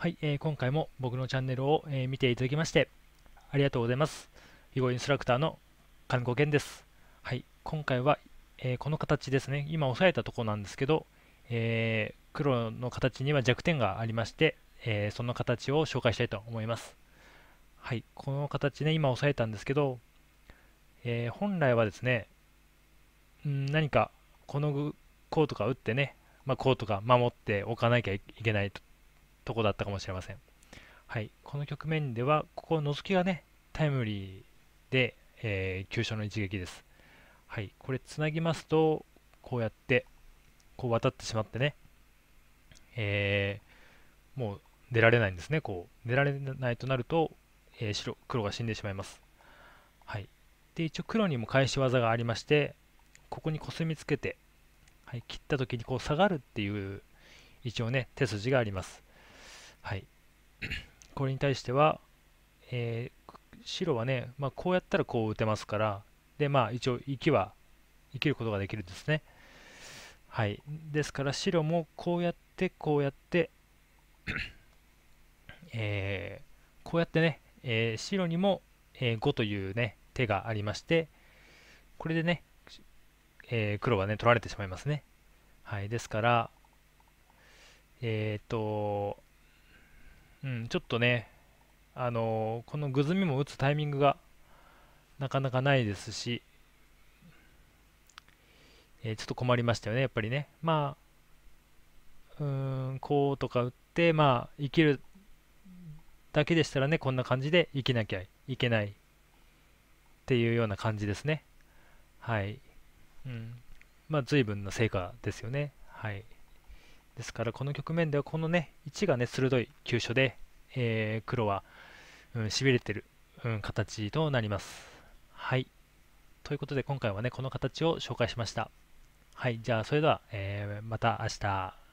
はい、えー、今回も僕のチャンネルを、えー、見ていただきましてありがとうございます。囲碁インストラクターの金子健です。はい、今回は、えー、この形ですね、今押さえたとこなんですけど、えー、黒の形には弱点がありまして、えその形を紹介したいと思います。はい、この形ね、今押さえたんですけど、え本来はですね、ん何かこのこうとか打ってね、まあ、こうとか守っておかなきゃいけないととこだったかもしれません。はい、この局面では、ここ、のぞきがね、タイムリーで、えー、急所の一撃です。はい、これ、つなぎますと、こうやって、こう渡ってしまってね、えー、もう出られないんですね、こう。出られないとなると、えー、白、黒が死んでしまいます。はい。で、一応黒にも返し技がありまして、ここにコスみつけて、はい、切った時にこう下がるっていう、一応ね、手筋があります。はい、これに対しては、えー、白はね、まあ、こうやったらこう打てますからで、まあ、一応生きは生きることができるんですね、はい、ですから白もこうやってこうやって、えー、こうやってね、えー、白にも、え5というね手がありましてこれでね、え黒はね取られてしまいますね、はい、ですからえっ、とうん、ちょっとね、あのー、このグズミも打つタイミングがなかなかないですし、えー、ちょっと困りましたよね、やっぱりね。まあ、うん、こうとか打って、まあ、生きるだけでしたらね、こんな感じで生きなきゃいけないっていうような感じですね。はい。うん。まあ、随分の成果ですよね。はい。ですからこの局面ではこのね1がね鋭い急所で、えー、黒は、うん、しびれてる、うん、形となります。はいということで今回はねこの形を紹介しました。はいじゃあそれでは、えー、また明日。